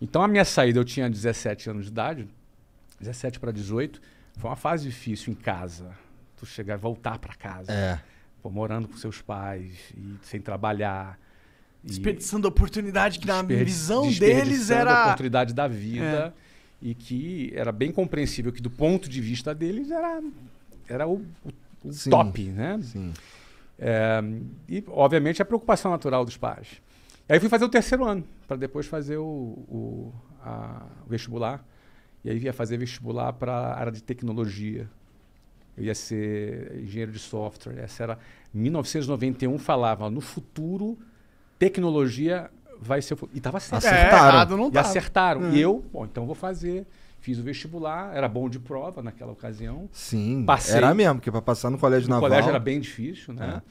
Então a minha saída, eu tinha 17 anos de idade, 17 para 18, foi uma fase difícil em casa. Tu chegar e voltar para casa. É. Pô, morando com seus pais, e sem trabalhar. Desperdiçando a oportunidade que na visão deles era. a oportunidade da vida. É. E que era bem compreensível que, do ponto de vista deles, era, era o, o Sim. top, né? Sim. É, e, obviamente, a preocupação natural dos pais. Aí fui fazer o terceiro ano, para depois fazer o, o, a, o, vestibular. E aí ia fazer vestibular para a área de tecnologia. Eu ia ser engenheiro de software. Essa era 1991 falava, no futuro tecnologia vai ser e estava certo. É, acertaram, é, não tava. E acertaram. Hum. E eu, bom, então vou fazer Fiz o vestibular, era bom de prova naquela ocasião. Sim, Passei. era mesmo, porque para passar no colégio no naval... O colégio era bem difícil, né? É.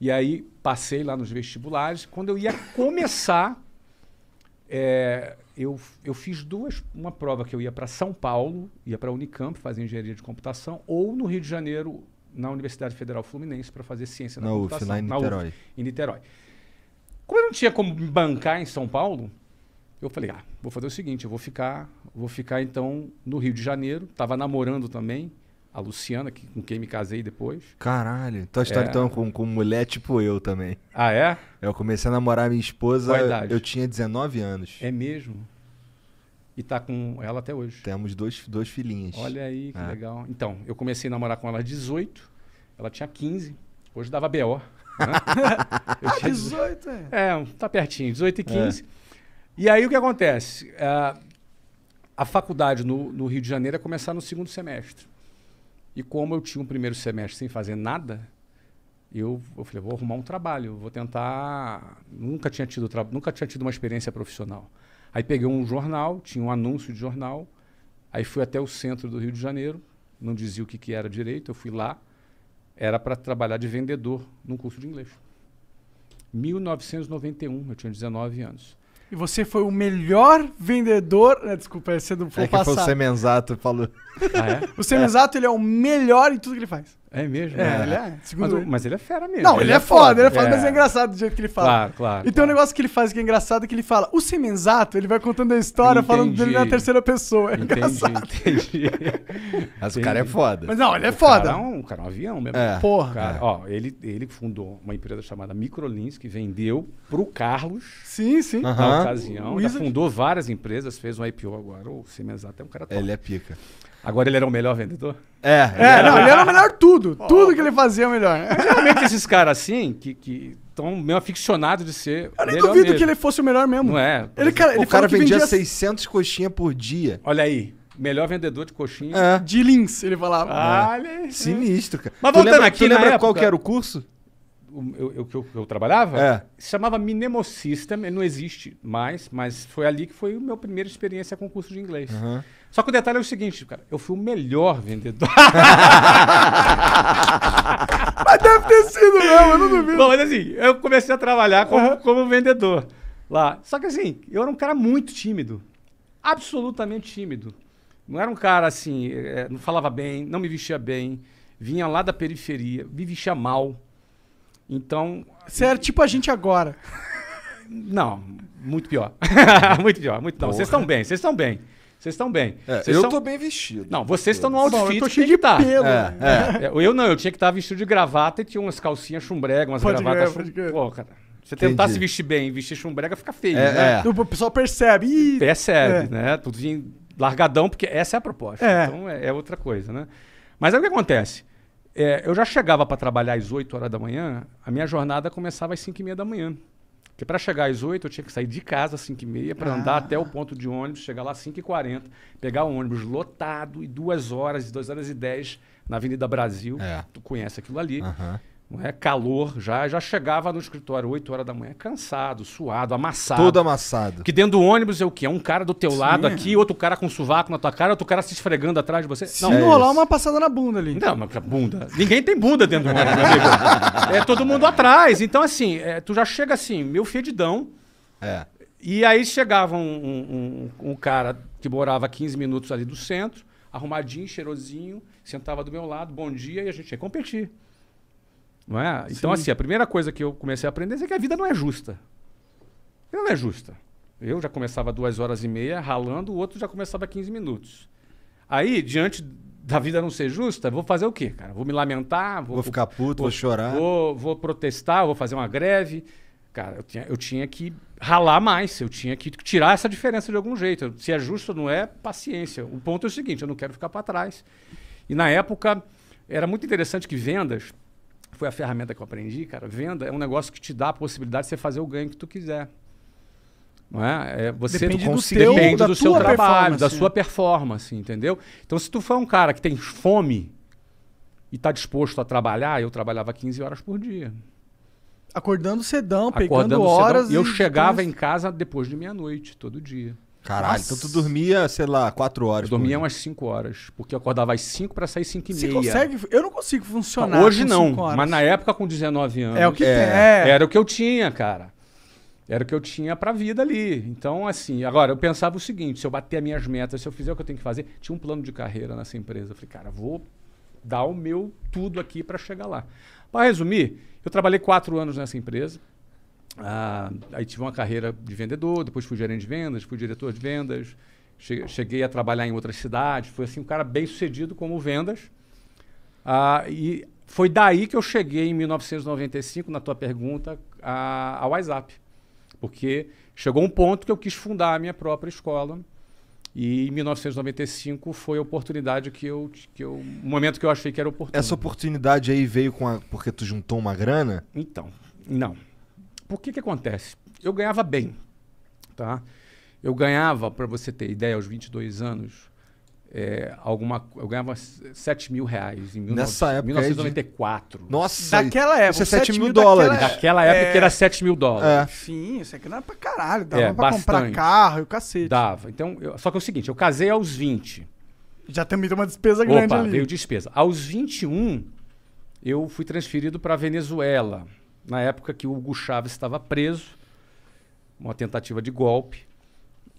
E aí passei lá nos vestibulares. Quando eu ia começar, é, eu, eu fiz duas, uma prova que eu ia para São Paulo, ia para a Unicamp fazer engenharia de computação, ou no Rio de Janeiro, na Universidade Federal Fluminense, para fazer ciência na, na computação. UF, lá em Niterói. UF, em Niterói. Como eu não tinha como bancar em São Paulo, eu falei, ah, vou fazer o seguinte, eu vou ficar, vou ficar então no Rio de Janeiro, estava namorando também, a Luciana, que, com quem me casei depois. Caralho, tua história é... então com, com mulher tipo eu também. Ah, é? Eu comecei a namorar minha esposa, Qual idade? eu tinha 19 anos. É mesmo? E tá com ela até hoje. Temos dois, dois filhinhos. Olha aí, que é. legal. Então, eu comecei a namorar com ela às 18, ela tinha 15, hoje dava BO. Ah, 18? É, tá pertinho, 18 e 15. É. E aí o que acontece? Uh, a faculdade no, no Rio de Janeiro é começar no segundo semestre. E como eu tinha um primeiro semestre sem fazer nada, eu, eu falei, vou arrumar um trabalho, vou tentar. Nunca tinha tido, nunca tinha tido uma experiência profissional. Aí peguei um jornal, tinha um anúncio de jornal, aí fui até o centro do Rio de Janeiro, não dizia o que, que era direito, eu fui lá, era para trabalhar de vendedor num curso de inglês. 1991, eu tinha 19 anos. E você foi o melhor vendedor. Né, desculpa, é sendo é passado. É que foi o Semenzato falou. Ah, é? O Semenzato é. ele é o melhor em tudo que ele faz. É mesmo? É, é, ele é. Segundo mas, ele. mas ele é fera mesmo. Não, ele, ele é, é foda, foda, ele é foda, é. mas é engraçado do jeito que ele fala. Claro, claro. E tem um negócio que ele faz que é engraçado que ele fala, o Semenzato, ele vai contando a história entendi. falando dele na terceira pessoa. É entendi, engraçado. Entendi. mas entendi. o cara é foda. Mas não, ele é o foda. Cara é um, cara, é um avião mesmo. É. Porra. Cara, é. ó, ele, ele fundou uma empresa chamada Microlins, que vendeu pro Carlos. Sim, sim. Na uh -huh. ocasião. O, o fundou várias empresas, fez um IPO agora. O Semenzato é um cara top. Ele é pica. Agora ele era o melhor vendedor? É. é ele é, era... não, ele era o melhor tudo. Oh. Tudo que ele fazia é o melhor. geralmente esses caras assim, que, que tão meio aficionado de ser. Eu nem duvido mesmo. que ele fosse o melhor mesmo. Não é? Ele, cara, ele o cara vendia, vendia 600 coxinhas por dia. Olha aí. Melhor vendedor de coxinha. É. De Lins, ele falava. Ah, é. Sinistro, cara. Mas voltando aqui, tu lembra época... qual era o curso? o, que eu, eu, trabalhava é. se chamava Mnemocista, não existe mais, mas foi ali que foi a minha primeira experiência com curso de inglês. Uhum. Só que o detalhe é o seguinte, cara, eu fui o melhor vendedor. mas deve ter sido mesmo, eu não duvido. Bom, mas assim, eu comecei a trabalhar como, uhum. como vendedor lá. Só que assim, eu era um cara muito tímido. Absolutamente tímido. Não era um cara assim, é, não falava bem, não me vestia bem, vinha lá da periferia, me vestia mal então. Você era tipo a gente agora. Não, muito pior. muito pior, muito pior. Vocês estão bem, vocês estão bem. Vocês estão bem. É, eu estou tô bem vestido. Não, vocês estão no tá outfit. Bom, eu cheio de tá. pelo. É, é, é. Eu não, eu tinha que estar tá vestido de gravata e tinha umas calcinhas chumbrega, umas pode gravatas. chum... Pô, cara. Você tentar se vestir bem e vestir chumbrega fica feio, é, né? É. O pessoal percebe. Ih, percebe, né? Tudo largadão, porque essa é a proposta. Então é outra coisa, né? Mas aí o que acontece? É, eu já chegava para trabalhar às 8 horas da manhã, a minha jornada começava às 5 e meia da manhã. Porque para chegar às 8 eu tinha que sair de casa às 5 e meia para ah. andar até o ponto de ônibus, chegar lá às 5 e 40 pegar o ônibus lotado e duas horas, 2 horas e 10 na Avenida Brasil. É. Tu conhece aquilo ali. Uhum é? calor já, já chegava no escritório 8 horas da manhã, cansado, suado, amassado. Todo amassado. Que dentro do ônibus é o quê? É um cara do teu Sim. lado aqui, outro cara com sovaco na tua cara, outro cara se esfregando atrás de você. Sim, não, é rolar uma passada na bunda ali. Não, mas bunda. Ninguém tem bunda dentro do ônibus, meu amigo. É todo mundo atrás. Então, assim, é, tu já chega assim, meu fedidão. É. E aí chegava um, um, um, um cara que morava 15 minutos ali do centro, arrumadinho, cheirosinho, sentava do meu lado, bom dia, e a gente ia competir. Não é? Então, Sim. assim, a primeira coisa que eu comecei a aprender é que a vida não é justa. Ela não é justa. Eu já começava duas horas e meia ralando, o outro já começava 15 minutos. Aí, diante da vida não ser justa, vou fazer o quê, cara? Vou me lamentar, vou, vou ficar puto, vou, vou chorar. Vou, vou protestar, vou fazer uma greve. Cara, eu tinha, eu tinha que ralar mais, eu tinha que tirar essa diferença de algum jeito. Se é justo ou não é, paciência. O ponto é o seguinte: eu não quero ficar para trás. E na época, era muito interessante que vendas foi a ferramenta que eu aprendi, cara, venda é um negócio que te dá a possibilidade de você fazer o ganho que tu quiser. Não é? é você depende do, teu, depende do seu trabalho, da né? sua performance, entendeu? Então, se tu for um cara que tem fome e está disposto a trabalhar, eu trabalhava 15 horas por dia. Acordando cedão, Acordando horas. e eu chegava depois... em casa depois de meia-noite, todo dia. Caralho, Nossa. então tu dormia, sei lá, quatro horas. Eu dormia dia. umas cinco horas, porque eu acordava às cinco para sair cinco e Você meia. Você consegue? Eu não consigo funcionar. Hoje não, mas na época com 19 anos. É o que é. Tem. É. Era o que eu tinha, cara. Era o que eu tinha pra vida ali. Então, assim, agora eu pensava o seguinte: se eu bater as minhas metas, se eu fizer o que eu tenho que fazer, tinha um plano de carreira nessa empresa. Eu falei, cara, vou dar o meu tudo aqui para chegar lá. Para resumir, eu trabalhei quatro anos nessa empresa. Ah, aí tive uma carreira de vendedor, depois fui gerente de vendas, fui diretor de vendas, cheguei a trabalhar em outras cidades. Foi assim um cara bem sucedido como vendas. Ah, e foi daí que eu cheguei em 1995, na tua pergunta, a, a WhatsApp. Porque chegou um ponto que eu quis fundar a minha própria escola. E em 1995 foi a oportunidade que eu, que eu. O momento que eu achei que era oportunidade. Essa oportunidade aí veio com a, porque tu juntou uma grana? Então, não. Por que que acontece? Eu ganhava bem, tá? Eu ganhava, para você ter ideia, aos 22 anos, é, alguma, eu ganhava 7 mil reais em Nessa 19, época 1994. De... Nossa! Daquela época. Isso é 7 mil dólares. Daquela, daquela época é... era 7 mil dólares. É. isso aqui não era pra caralho. Dava é, pra bastante. comprar carro e o cacete. Dava. Então, eu, só que é o seguinte, eu casei aos 20. Já também deu uma despesa Opa, grande ali. veio despesa. Aos 21, eu fui transferido pra Venezuela na época que o Hugo Chávez estava preso, uma tentativa de golpe,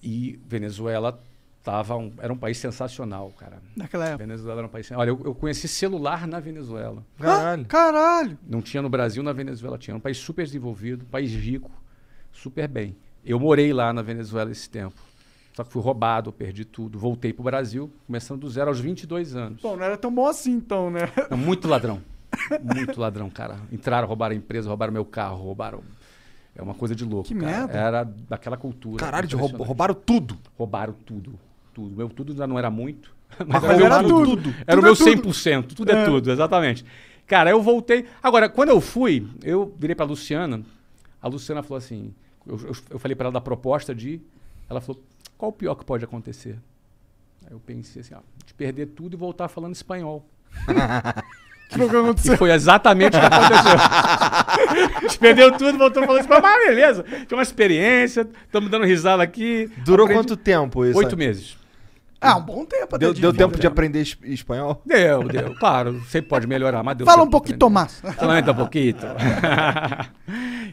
e Venezuela tava um, era um país sensacional, cara. Naquela época. Venezuela era um país Olha, eu, eu conheci celular na Venezuela. Ah, caralho. Ah, caralho! Não tinha no Brasil, na Venezuela tinha. Era um país super desenvolvido, um país rico, super bem. Eu morei lá na Venezuela esse tempo. Só que fui roubado, perdi tudo. Voltei pro Brasil, começando do zero aos 22 anos. Bom, não era tão bom assim então, né? Era muito ladrão. Muito ladrão, cara. Entraram, roubaram a empresa, roubaram meu carro, roubaram. É uma coisa de louco. Que cara. merda. Era daquela cultura. Caralho, de roub roubaram tudo. Roubaram tudo. Tudo. Meu tudo já não era muito. Mas, mas era, era tudo. tudo. Era é tudo o meu é 100%. Tudo é. é tudo, exatamente. Cara, eu voltei. Agora, quando eu fui, eu virei pra Luciana. A Luciana falou assim. Eu, eu, eu falei para ela da proposta de. Ela falou: qual o pior que pode acontecer? Aí eu pensei assim: ó, de perder tudo e voltar falando espanhol. que foi o que aconteceu. E foi exatamente o que aconteceu. Perdeu tudo, voltou falando assim, mas beleza, tinha uma experiência, estamos dando risada aqui. Durou aprendi... quanto tempo isso? Oito meses. Ah, um bom tempo. Até deu, de deu tempo tempo. Né? de aprender espanhol? Deu, deu. Claro, você pode melhorar, mas deu Fala um pouquinho, Tomás. Fala um pouquinho.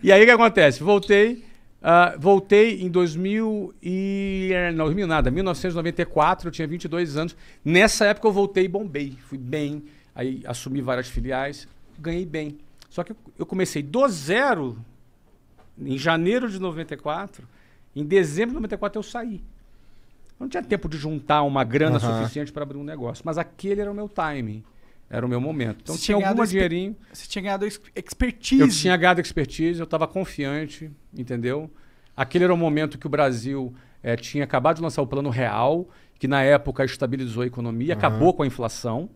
e aí o que acontece? Voltei, uh, voltei em 2000 e... Não, 2000 nada, 1994, eu tinha 22 anos. Nessa época eu voltei e bombei. Fui bem Aí assumi várias filiais, ganhei bem. Só que eu comecei do zero em janeiro de 94, em dezembro de 94 eu saí. Eu não tinha tempo de juntar uma grana uhum. suficiente para abrir um negócio, mas aquele era o meu timing. Era o meu momento. Então você tinha algum dinheirinho. Você tinha ganhado expertise. Eu tinha ganhado expertise, eu estava confiante, entendeu? Aquele era o momento que o Brasil é, tinha acabado de lançar o Plano Real, que na época estabilizou a economia, uhum. acabou com a inflação.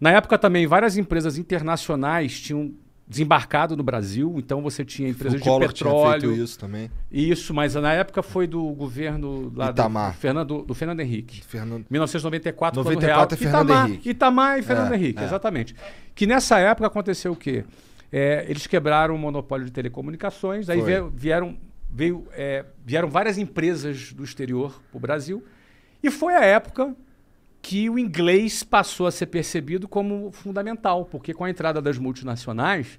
Na época também, várias empresas internacionais tinham desembarcado no Brasil, então você tinha empresas de petróleo. Tinha feito isso também. Isso, mas na época foi do governo lá Itamar. Do, Fernando, do Fernando Henrique. Fernando... 1994, 94 Real. É Fernando Henrique. Itamar e é, Fernando é, Henrique, é. exatamente. Que nessa época aconteceu o quê? É, eles quebraram o monopólio de telecomunicações, aí vieram, veio, é, vieram várias empresas do exterior para o Brasil, e foi a época que o inglês passou a ser percebido como fundamental, porque com a entrada das multinacionais,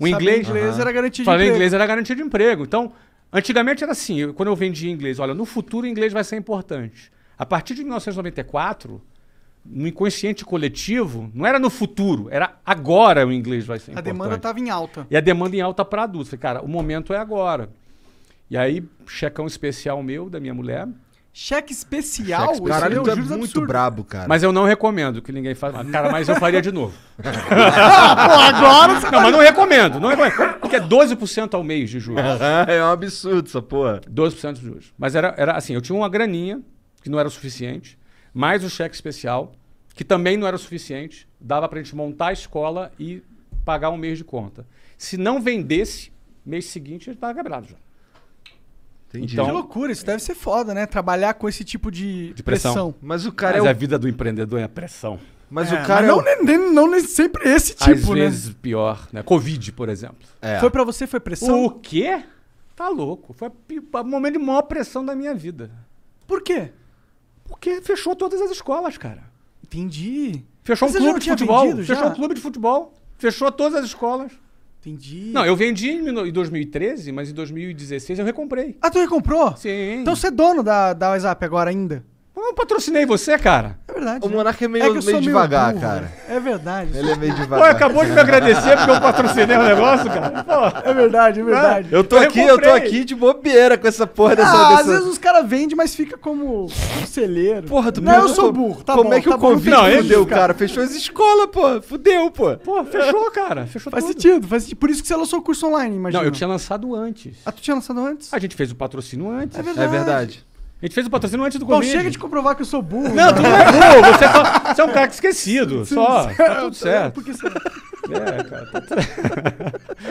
o Sabe, inglês, inglês uhum. era garantia de Falei emprego. inglês era garantia de emprego. Então, antigamente era assim, quando eu vendia inglês, olha, no futuro o inglês vai ser importante. A partir de 1994, no inconsciente coletivo, não era no futuro, era agora o inglês vai ser a importante. A demanda estava em alta. E a demanda em alta para adultos. Falei, cara, o momento é agora. E aí, checão especial meu, da minha mulher, Cheque especial? Cheque especial. É Caralho, eu é muito absurdo. brabo, cara. Mas eu não recomendo que ninguém faça. Ah, cara, mas eu faria de novo. pô, agora Não, mas não recomendo. Não recomendo. Porque é 12% ao mês de juros. É, é um absurdo essa porra. 12% de juros. Mas era, era assim, eu tinha uma graninha que não era o suficiente, mais o cheque especial, que também não era o suficiente. Dava pra gente montar a escola e pagar um mês de conta. Se não vendesse, mês seguinte a gente tava quebrado já. Entendi. Então, que loucura, isso deve ser foda, né? Trabalhar com esse tipo de, de pressão. pressão. Mas o cara Mas é o... a vida do empreendedor é pressão. Mas é, o cara. Mas é não, não sempre esse tipo, Às né? Às vezes pior, né? Covid, por exemplo. É. Foi para você, foi pressão? O quê? Tá louco. Foi o momento de maior pressão da minha vida. Por quê? Porque fechou todas as escolas, cara. Entendi. Fechou Mas um clube de futebol. Fechou o um clube de futebol. Fechou todas as escolas. Entendi. Não, eu vendi em 2013, mas em 2016 eu recomprei. Ah, tu recomprou? Sim. Então você é dono da, da WhatsApp agora ainda? não patrocinei você, cara. É verdade. O né? Monark é meio, é meio devagar, cara. Né? É verdade. Ele é meio devagar. Pô, acabou de me agradecer porque eu patrocinei o negócio, cara. Pô, é verdade, é verdade. Eu tô eu aqui, eu tô aqui de bobeira com essa porra dessa. Ah, dessa... às vezes os caras vendem, mas fica como conselheiro. Porra, tu Não, eu sou burro. Tá como bom, é que tá o convite fudeu, cara. cara? Fechou as escolas, pô. Fudeu, pô. Pô, fechou, cara. Fechou faz tudo. Sentido, faz sentido. Por isso que você lançou o curso online, imagina. Não, eu tinha lançado antes. Ah, tu tinha lançado antes? A gente fez o patrocínio antes. É verdade. É verdade. A gente fez o patrocínio antes do Bom, Não chega de comprovar que eu sou burro. Não, né? tu não é burro. Você é, só, você é um cara é esquecido. Sim, só. Tá certo, tá tudo certo. É, porque... é cara. Tá...